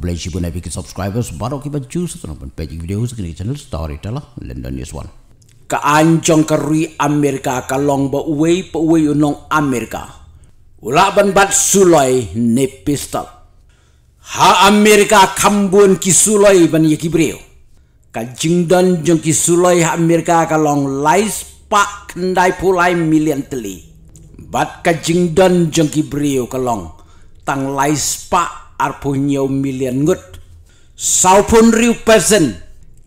Apabila isi pun epic subscribers baru kita choose atau nampak page video segini channel story telah London News One. Keancong kerui Amerika kalong bauwei pauwei unong Amerika. Ulak ban bat sulai pistol. Ha Amerika kambun ki sulai ban yaki breo. Kajing dan jong ki sulai ha Amerika kalong lais pak kendai pulai milian teli. Bat kajing dan jong ki breo kalong tang lais pak arpo nyau million ngut sau pun riu person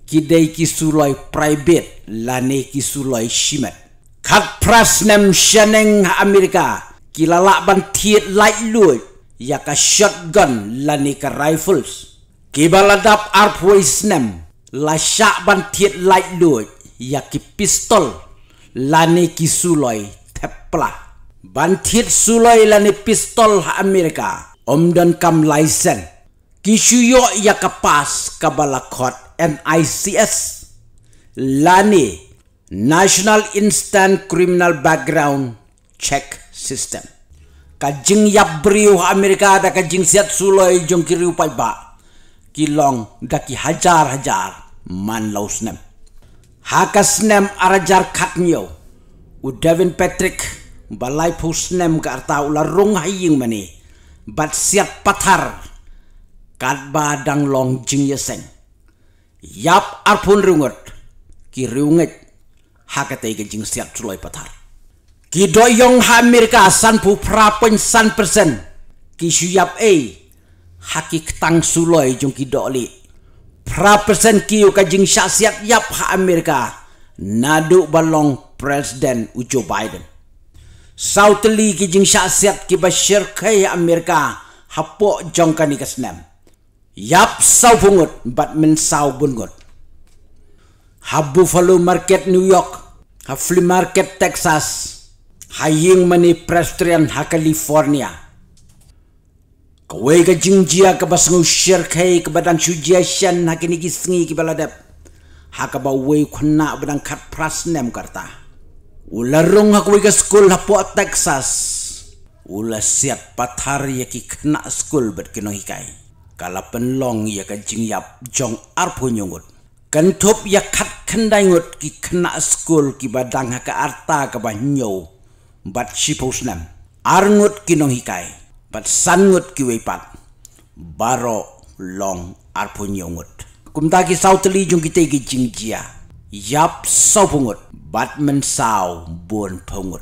kidai ki sulai private lane ki sulai shimat kat pras nem shaneng amerika kilalak ban thiet lai luai ya ka shotgun lane ka rifles kibaladap arpo isnem la shak ban thiet lai luai ya ki pistol lane ki sulai tepla ban thiet sulai ne pistol ha amerika om dan kam laisen yo ya kapas kabalakot NICS lani National Instant Criminal Background Check System kajing yap beriuh Amerika ada kajing siat suloi jong kiri upai ba kilong daki hajar hajar man lausnem hakas nem arajar katnyo u Devin Patrick balai pusnem ka arta ular rung mani bat siat patar kat badang long jing yeseng yap arpun rungut ki rungut hakate ke jing siat tuloi patar ki doyong hamir amerika san pu prapen san persen ki syap e hakik tang suloi jung ki doli pra persen ki ka jing sya siat yap ha amerika naduk balong presiden ujo biden sautli ki jing syaksiat ki bashir kai amerika hapo jong kani kasnam yap sau bungut bat men sau bungut habu falu market new york ha flea market texas ha ying mani prestrian ha california kawai ka jing jia ka basang shir kai ka badang shujia shan ha kini ki sngi ki baladap ha ka bawai khunna badang khat prasnam kartah Ularong aku ke school hapo Texas. Ula siat patar ya ki kena school bet kino hikai. Kala penlong ya ke kan jing yap jong arpo nyungut. Kentup ya kat kendai ngut ki kena school ki badang ha ke arta ke banyo. Bat shipos nam. Arngut kino hikai. Bat sangut ki wepat. Baro long arpo nyungut. Kumtaki sauteli jung kita ki jing jia. Kumtaki sauteli jung kita ki jing jia yap sau pungut Batman men sau bon pungut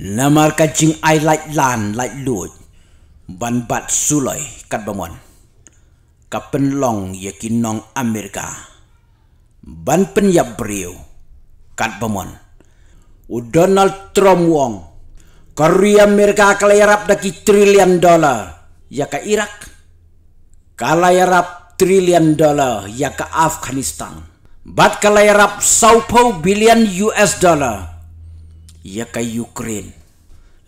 na mar ka jing ai lai lan lai luoi ban bat su kat bangon ka pen long ye kin nong amerika ban pen yap briu kat bangon u donald trump wong Kari Amerika kelayarap daki trilion dolar ya ke Irak. Kalayarap trilion dolar ya ke Afghanistan bat kalayrap sau pau bilion US dollar ya ke Ukraine.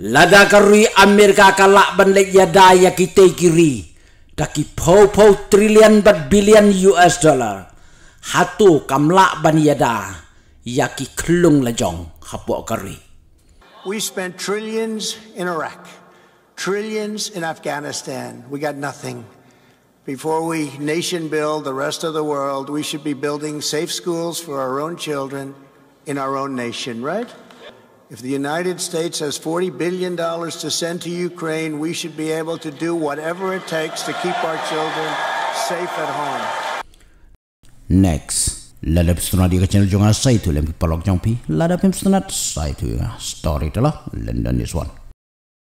Lada kerui Amerika kalak benlek ya daya kita kiri. Daki pau pau trilion bat billion US dollar. Hatu kamlak ban ya yada. Yaki kelung lejong hapuk kari. We spent trillions in Iraq. Trillions in Afghanistan. We got nothing Before we nation build the rest of the world, we should be building safe schools for our own children in our own nation, right? If the United States has $40 billion to send to Ukraine, we should be able to do whatever it takes to keep our children safe at home. Next, ladap sunat ika channel jonga sai tu lem palok jongpi ladap im sunat sai tu story telah London this one.